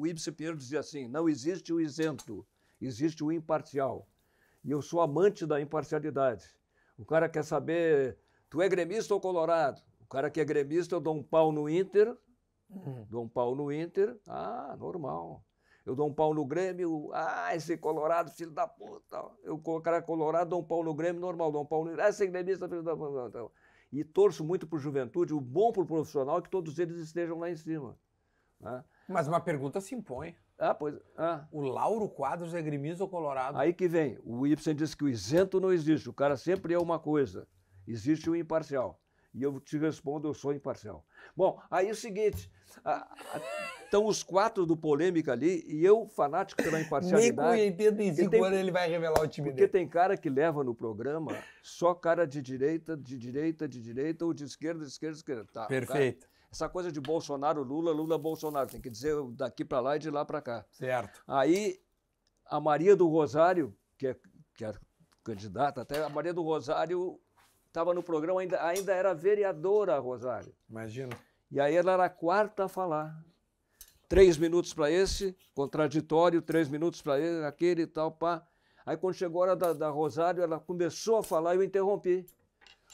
O Ibsen Pinheiro dizia assim: não existe o isento, existe o imparcial. E eu sou amante da imparcialidade. O cara quer saber, tu é gremista ou colorado? O cara que é gremista, eu dou um pau no Inter, uhum. dou um pau no Inter, ah, normal. Eu dou um pau no Grêmio, ah, esse colorado, filho da puta. Eu, o cara é colorado, dou um pau no Grêmio, normal, dou um pau no... Ah, esse gremista, filho da puta. E torço muito para o Juventude, o bom para o profissional é que todos eles estejam lá em cima. Né? Mas uma pergunta se impõe. Ah, pois. Ah. O Lauro Quadros é gremista ou colorado? Aí que vem. O Ibsen diz que o isento não existe. O cara sempre é uma coisa. Existe o imparcial. E eu te respondo, eu sou imparcial. Bom, aí é o seguinte. estão os quatro do polêmica ali e eu, fanático pela imparcialidade. Nem com 85 tem, quando ele vai revelar o time dele. Porque tem cara que leva no programa só cara de direita, de direita, de direita ou de esquerda, de esquerda, de esquerda. Tá, Perfeito. Essa coisa de Bolsonaro, Lula, Lula, Bolsonaro. Tem que dizer daqui para lá e de lá para cá. Certo. Aí a Maria do Rosário, que é, que é candidata até, a Maria do Rosário estava no programa, ainda, ainda era vereadora, Rosário. Imagina. E aí ela era a quarta a falar. Três minutos para esse, contraditório, três minutos para aquele e tal, pá. Aí quando chegou a hora da, da, Rosário, ela começou a falar e eu interrompi.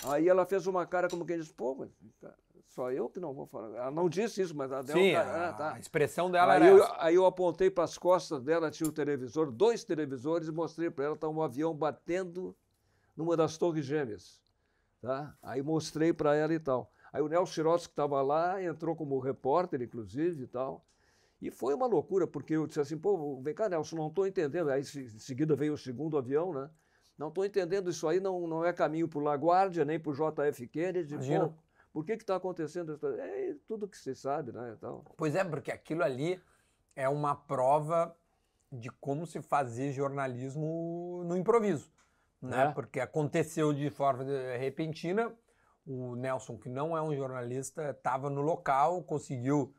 Aí ela fez uma cara como quem disse, pô, mas, cara, só eu que não vou falar. Ela não disse isso, mas a deu Sim, um... a, tá. a é, tá. expressão dela aí era. Eu, aí eu apontei para as costas dela, tinha o um televisor, dois televisores, e mostrei para ela tá um avião batendo numa das Torres Gêmeas. Tá? Aí mostrei para ela e tal. Aí o Nelson que estava lá, entrou como repórter, inclusive, e tal. E foi uma loucura, porque eu disse assim, pô, vem cá, Nelson, não estou entendendo. Aí em seguida veio o segundo avião, né? Não estou entendendo, isso aí não, não é caminho para o LaGuardia, nem para o JF Kennedy. Imagina. Por que está acontecendo? É tudo que se sabe, né? Então... Pois é, porque aquilo ali é uma prova de como se fazer jornalismo no improviso, né? É. Porque aconteceu de forma repentina. O Nelson, que não é um jornalista, estava no local, conseguiu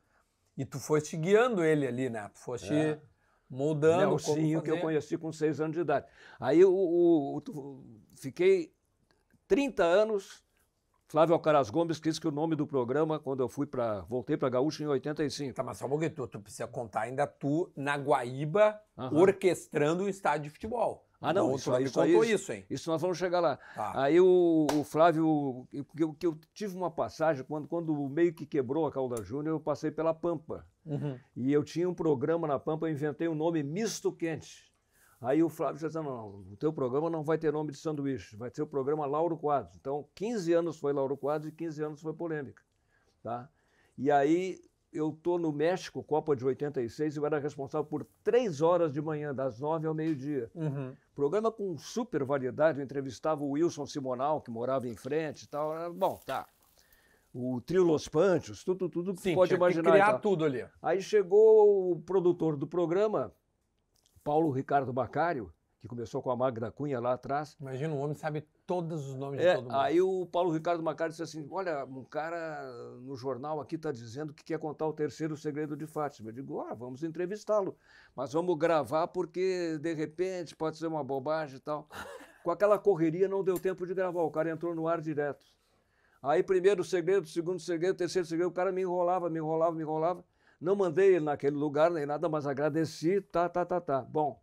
e tu foste guiando ele ali, né? Tu foste é. moldando. Nelsinho, que eu conheci com seis anos de idade. Aí eu, eu, eu, eu fiquei 30 anos Flávio Alcaraz Gomes disse que o nome do programa, quando eu fui para voltei para Gaúcho em 85. Tá, mas só um pouquinho, tu, tu precisa contar ainda tu na Guaíba uhum. orquestrando o estádio de futebol. Ah, não, não isso, aí, isso, contou isso, isso, hein? Isso nós vamos chegar lá. Tá. Aí o, o Flávio, que eu, eu, tive uma passagem, quando, quando meio que quebrou a Calda Júnior, eu passei pela Pampa. Uhum. E eu tinha um programa na Pampa, eu inventei o um nome Misto Quente. Aí o Flávio já dizendo, não, o teu programa não vai ter nome de sanduíche, vai ser o programa Lauro Quadros. Então, 15 anos foi Lauro Quadros e 15 anos foi polêmica, tá? E aí eu tô no México, Copa de 86, eu era responsável por três horas de manhã, das nove ao meio-dia. Uhum. Programa com super variedade, eu entrevistava o Wilson Simonal, que morava em frente e tal. Bom, tá. O trio Los Panchos, tudo, tudo tudo Sim, pode imaginar. criar tudo ali. Aí chegou o produtor do programa, Paulo Ricardo Macário, que começou com a Magda Cunha lá atrás. Imagina, um homem sabe todos os nomes é, de todo mundo. Aí o Paulo Ricardo Macário disse assim: Olha, um cara no jornal aqui está dizendo que quer contar o terceiro segredo de Fátima. Eu digo: ah, vamos entrevistá-lo, mas vamos gravar porque de repente pode ser uma bobagem e tal. Com aquela correria não deu tempo de gravar, o cara entrou no ar direto. Aí, primeiro segredo, segundo segredo, terceiro segredo, o cara me enrolava, me enrolava, me enrolava. Não mandei ele naquele lugar nem nada, mas agradeci, tá, tá, tá, tá. Bom,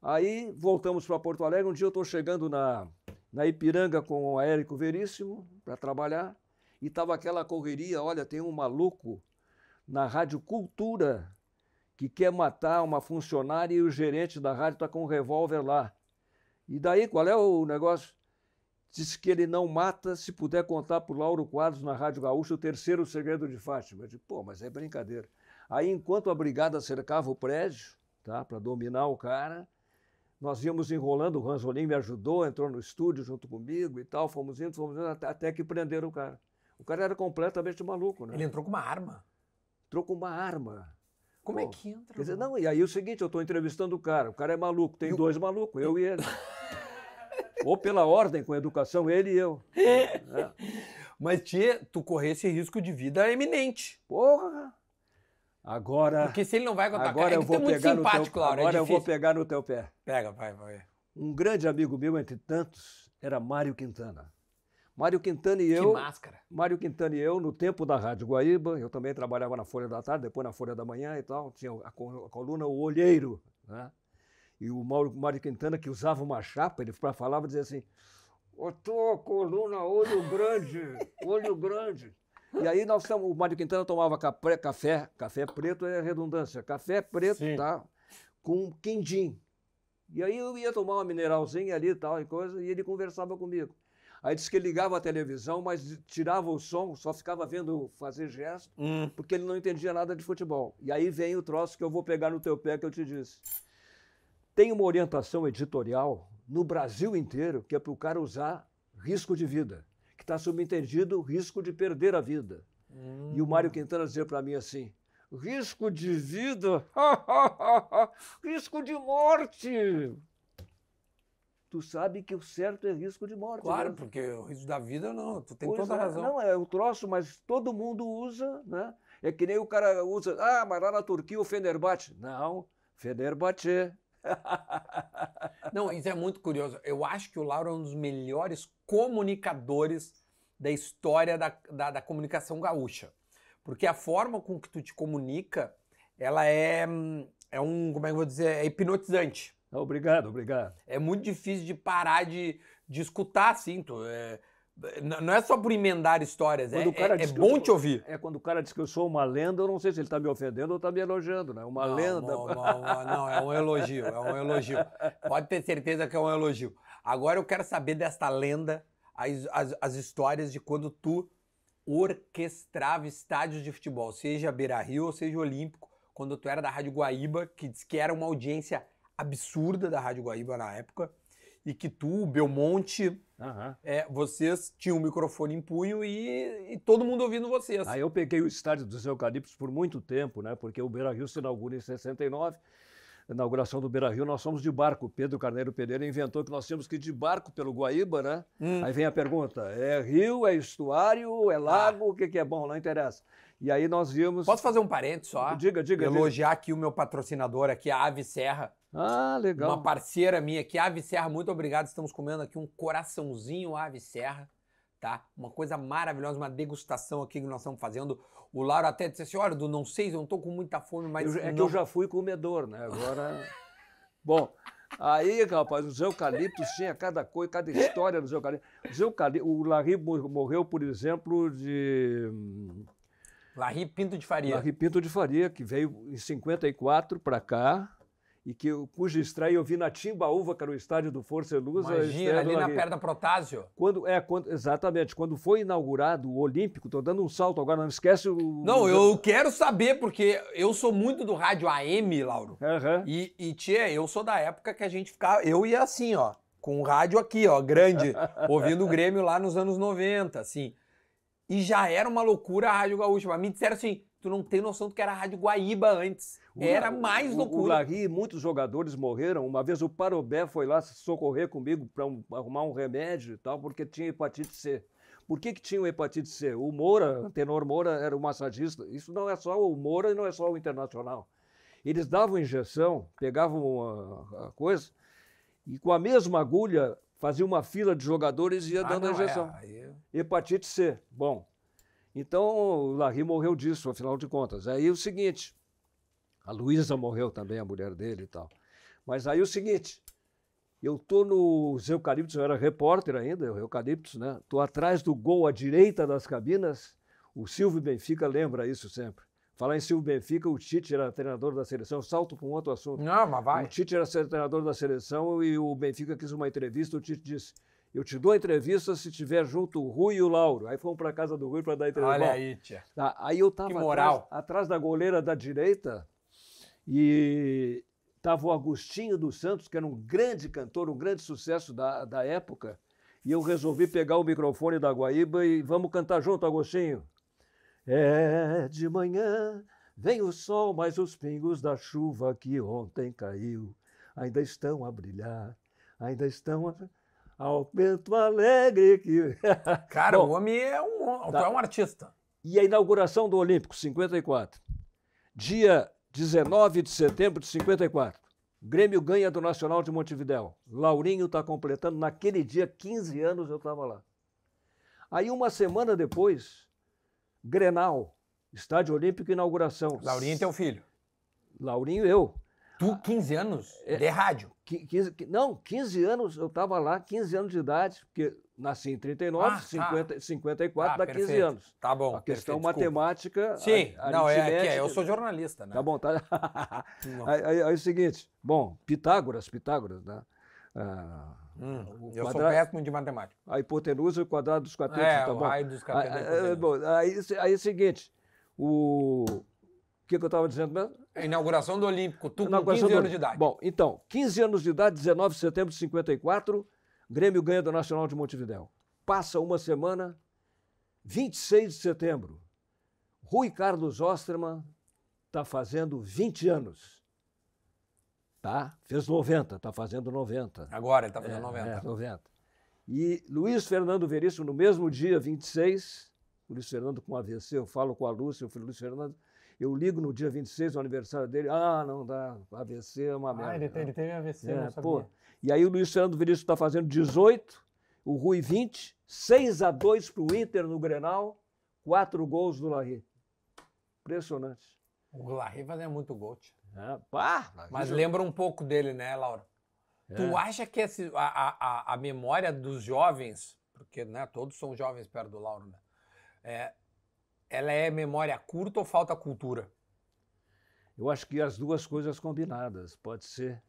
aí voltamos para Porto Alegre. Um dia eu estou chegando na, na Ipiranga com o Érico Veríssimo para trabalhar e estava aquela correria. Olha, tem um maluco na Rádio Cultura que quer matar uma funcionária e o gerente da rádio está com um revólver lá. E daí, qual é o negócio? Diz que ele não mata se puder contar o Lauro Quadros na Rádio Gaúcha o terceiro segredo de Fátima. Eu digo, pô, mas é brincadeira. Aí, enquanto a brigada cercava o prédio, tá, para dominar o cara, nós íamos enrolando, o Ranzolim me ajudou, entrou no estúdio junto comigo e tal, fomos indo, fomos indo, até que prenderam o cara. O cara era completamente maluco, né? Ele entrou com uma arma? Entrou com uma arma. Como Pô, é que entra? Quer dizer, não, e aí é o seguinte, eu estou entrevistando o cara, o cara é maluco, tem dois malucos, eu e ele. Ou pela ordem com educação, ele e eu. É. Mas, tia, tu corresse esse risco de vida eminente. É Porra! Agora. Porque se ele não vai contar agora cara, eu vou tá pegar no teu, é Agora é eu vou pegar no teu pé. Pega, vai, vai. Um grande amigo meu, entre tantos, era Mário Quintana. Mário Quintana e eu. Que máscara. Mário Quintana e eu, no tempo da Rádio Guaíba, eu também trabalhava na Folha da Tarde, depois na Folha da Manhã e tal, tinha a coluna O Olheiro, né? E o Mauro, Mário Quintana, que usava uma chapa, ele para falava dizia assim: Ô, coluna, olho grande, olho grande. E aí nós estamos, o Mário Quintana tomava café, café, café preto é redundância, café preto, Sim. tá? Com quindim. E aí eu ia tomar uma mineralzinha ali e tal e coisa, e ele conversava comigo. Aí disse que ligava a televisão, mas tirava o som, só ficava vendo fazer gesto, hum. porque ele não entendia nada de futebol. E aí vem o troço que eu vou pegar no teu pé que eu te disse. Tem uma orientação editorial no Brasil inteiro que é para o cara usar risco de vida está subentendido o risco de perder a vida. Hum. E o Mário hum. Quintana dizia para mim assim: risco de vida, risco de morte. Tu sabe que o certo é risco de morte. Claro, né? porque o risco da vida não, tu tem pois toda a é, razão. Não, é o troço, mas todo mundo usa, né? É que nem o cara usa, ah, mas lá na Turquia o Fenerbahçe. Não, Fenerbahçe. Não, isso é muito curioso. Eu acho que o Lauro é um dos melhores comunicadores da história da, da, da comunicação gaúcha. Porque a forma com que tu te comunica, ela é, é um, como é que eu vou dizer, é hipnotizante. Obrigado, obrigado. É muito difícil de parar de, de escutar, assim, tu, é, não é só por emendar histórias, quando é, é, é bom te ouvir. É quando o cara diz que eu sou uma lenda, eu não sei se ele está me ofendendo ou está me elogiando, né? Uma não, lenda. Uma, uma, não, é um elogio, é um elogio. Pode ter certeza que é um elogio. Agora eu quero saber desta lenda as, as, as histórias de quando tu orquestrava estádios de futebol, seja Beira Rio ou seja Olímpico, quando tu era da Rádio Guaíba, que diz que era uma audiência absurda da Rádio Guaíba na época, e que tu, Belmonte, uhum. é, vocês tinham um microfone em punho e, e todo mundo ouvindo vocês. Aí eu peguei o estádio dos Eucaliptos por muito tempo, né? Porque o Beira Rio se inaugura em 69 inauguração do Beira Rio, nós fomos de barco. Pedro Carneiro Pereira inventou que nós tínhamos que ir de barco pelo Guaíba, né? Hum. Aí vem a pergunta: é rio, é estuário, é ah. lago, ah. o que, que é bom? Não interessa. E aí nós vimos. Posso fazer um parente só? Diga, diga. Elogiar diga. aqui o meu patrocinador aqui, a Ave Serra. Ah, legal. Uma parceira minha aqui, a Ave Serra, muito obrigado. Estamos comendo aqui um coraçãozinho Ave Serra tá? Uma coisa maravilhosa, uma degustação aqui que nós estamos fazendo. O Lauro até disse assim: olha, do não sei, eu não estou com muita fome, mas. Eu, é não... que eu já fui comedor, né? Agora. Bom, aí, rapaz, os eucaliptos tinha cada coisa, cada história dos eucaliptos. Os eucaliptos o Larry morreu, por exemplo, de. Hum, Larry Pinto de Faria. Larry Pinto de Faria, que veio em 54 para cá e que eu pude eu vi na Timbaúva, que era o estádio do Força e Lusa. Imagina, ali na perna Protásio. Quando, é, quando, exatamente, quando foi inaugurado o Olímpico, estou dando um salto agora, não esquece o... Não, eu quero saber, porque eu sou muito do rádio AM, Lauro, uhum. e, e tia, eu sou da época que a gente ficava, eu ia assim, ó, com o rádio aqui, ó, grande, ouvindo o Grêmio lá nos anos 90, assim. E já era uma loucura a Rádio Gaúcha, mas me disseram assim, Tu não tem noção do que era a Rádio Guaíba antes. O, era mais loucura. O, o muitos jogadores morreram. Uma vez o Parobé foi lá socorrer comigo para um, arrumar um remédio e tal, porque tinha hepatite C. Por que, que tinha hepatite C? O Moura, Tenor Moura, era o massagista. Isso não é só o Moura e não é só o Internacional. Eles davam injeção, pegavam a, a coisa e com a mesma agulha fazia uma fila de jogadores e ia ah, dando não, a é, injeção. É, é... Hepatite C. Bom, então, o Larry morreu disso, afinal de contas. Aí o seguinte, a Luísa morreu também, a mulher dele e tal. Mas aí o seguinte, eu tô nos eucaliptos, eu era repórter ainda, eu, eucaliptos, né? Tô atrás do gol à direita das cabinas. O Silvio Benfica lembra isso sempre. Falar em Silvio Benfica, o Tite era treinador da seleção. Eu salto para um outro assunto. Não, mas vai. O Tite era treinador da seleção e o Benfica quis uma entrevista. O Tite disse: eu te dou entrevista se tiver junto o Rui e o Lauro. Aí fomos para casa do Rui para dar entrevista. Olha aí, tia. Tá, aí eu estava atrás, atrás da goleira da direita e estava o Agostinho dos Santos, que era um grande cantor, um grande sucesso da, da época. E eu resolvi pegar o microfone da Guaíba e vamos cantar junto, Agostinho. É de manhã, vem o sol, mas os pingos da chuva que ontem caiu ainda estão a brilhar, ainda estão a ao Porto Alegre. Que... Cara, Bom, o homem é um, tá. é um artista. E a inauguração do Olímpico, 54. Dia 19 de setembro de 54. Grêmio ganha do Nacional de Montevidéu. Laurinho está completando, naquele dia, 15 anos eu estava lá. Aí, uma semana depois, Grenal, Estádio Olímpico, inauguração. Laurinho e teu filho? Laurinho eu. Tu, 15 anos? É, de rádio? 15, não, 15 anos, eu estava lá, 15 anos de idade, porque nasci em 39, ah, 50, tá. 54, ah, dá perfeito. 15 anos. Tá bom. A questão perfeito, matemática. Sim, a, a não, é, é, eu sou né? jornalista, né? Tá bom, tá. aí, aí, aí, é o seguinte, bom, Pitágoras, Pitágoras, né? Ah, hum, eu quadra... sou péssimo de matemática. A hipotenusa e o quadrado dos quatro. é, tá bom? Raio dos quatro. Aí, é aí, aí é o seguinte, o, que, é que eu estava dizendo mesmo? A inauguração do Olímpico, tu com 15 então, anos de idade. Bom, então, 15 anos de idade, 19 de setembro de 54, Grêmio ganha do Nacional de Montevidéu. Passa uma semana, 26 de setembro, Rui Carlos Osterman está fazendo 20 anos. Tá? Fez 90, está fazendo 90. Agora ele está fazendo é, 90. É, 90. E Luiz Fernando Veríssimo, no mesmo dia, 26, Luiz Fernando com AVC, eu falo com a Lúcia, eu falei, Luiz Fernando, eu ligo no dia 26, o aniversário dele, ah, não dá, AVC é uma merda. Ah, ele, teve, ele teve AVC, é, não sabia. Pô. E aí o Luiz Fernando Veríssimo está fazendo 18, o Rui 20, 6 a 2 para o Inter no Grenal, quatro gols do Larry. Impressionante. O Larry fazia muito gol, tio. É, pá, Mas lembra um pouco dele, né, Laura? É. Tu acha que esse, a, a, a memória dos jovens, porque né, todos são jovens perto do Lauro, né? É, ela é memória curta ou falta cultura? Eu acho que as duas coisas combinadas, pode ser.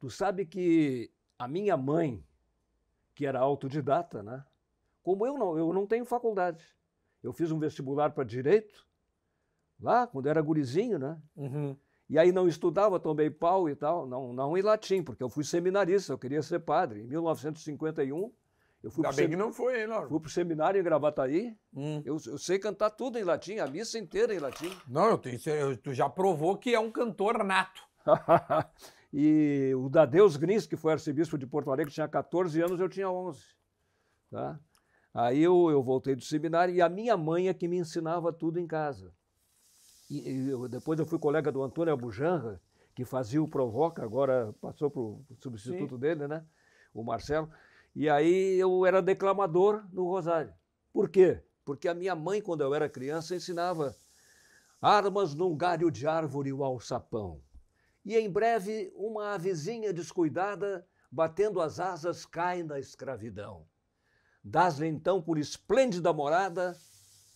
Tu sabe que a minha mãe, que era autodidata, né? Como eu não, eu não tenho faculdade. Eu fiz um vestibular para direito, lá quando era gurizinho, né? Uhum. E aí não estudava, tomei pau e tal, não, não em latim, porque eu fui seminarista, eu queria ser padre. Em 1951, eu fui Ainda bem sem... que não foi, hein, Lauro? Fui pro seminário em Gravataí. Hum. Eu, eu, sei cantar tudo em latim, a missa inteira em latim. Não, eu, tenho. eu, tu já provou que é um cantor nato. e o Dadeus Grins, que foi arcebispo de Porto Alegre, tinha 14 anos, eu tinha 11. Tá? Aí eu, eu voltei do seminário e a minha mãe é que me ensinava tudo em casa. E, e eu, depois eu fui colega do Antônio Abujanra, que fazia o Provoca, agora passou para o substituto Sim. dele, né? O Marcelo. E aí eu era declamador no Rosário. Por quê? Porque a minha mãe, quando eu era criança, ensinava armas num galho de árvore o alçapão. E em breve uma avezinha descuidada, batendo as asas, cai na escravidão. Dás-lhe então por esplêndida morada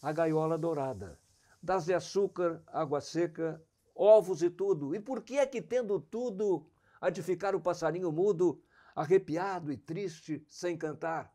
a gaiola dourada. Dás-lhe açúcar, água seca, ovos e tudo. E por que é que, tendo tudo, há de ficar o passarinho mudo, arrepiado e triste, sem cantar.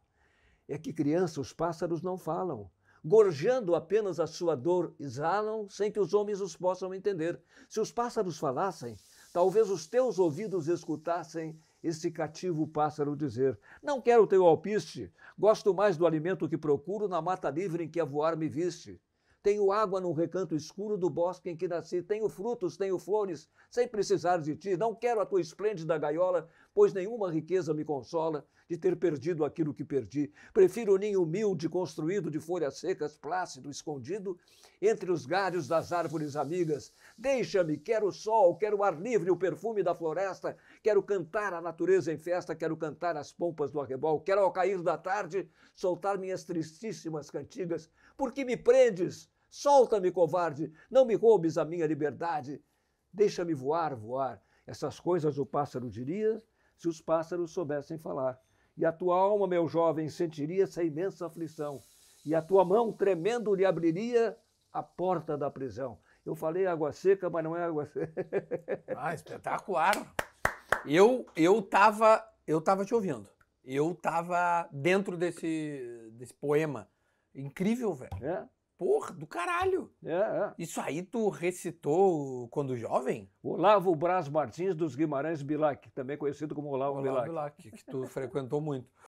É que criança, os pássaros não falam. Gorjando apenas a sua dor, exalam sem que os homens os possam entender. Se os pássaros falassem, talvez os teus ouvidos escutassem esse cativo pássaro dizer: Não quero teu alpiste, gosto mais do alimento que procuro na mata livre em que a voar me viste. Tenho água no recanto escuro do bosque em que nasci, tenho frutos, tenho flores, sem precisar de ti. Não quero a tua esplêndida gaiola, pois nenhuma riqueza me consola de ter perdido aquilo que perdi. Prefiro o ninho humilde, construído de folhas secas, plácido, escondido entre os galhos das árvores amigas. Deixa-me, quero o sol, quero o ar livre, o perfume da floresta, quero cantar a natureza em festa, quero cantar as pompas do arrebol, quero ao cair da tarde soltar minhas tristíssimas cantigas por que me prendes? Solta-me, covarde! Não me roubes a minha liberdade! Deixa-me voar, voar! Essas coisas o pássaro diria se os pássaros soubessem falar. E a tua alma, meu jovem, sentiria essa imensa aflição. E a tua mão, tremendo, lhe abriria a porta da prisão. Eu falei água seca, mas não é água seca. Ah, espetacular! Eu eu eu tava te ouvindo. Eu estava dentro desse, desse poema Incrível, velho. É. Porra, do caralho. É, é. Isso aí tu recitou quando jovem? Olavo Braz Martins dos Guimarães Bilac, também conhecido como Olavo, Olavo Bilac. Bilac, que tu frequentou muito.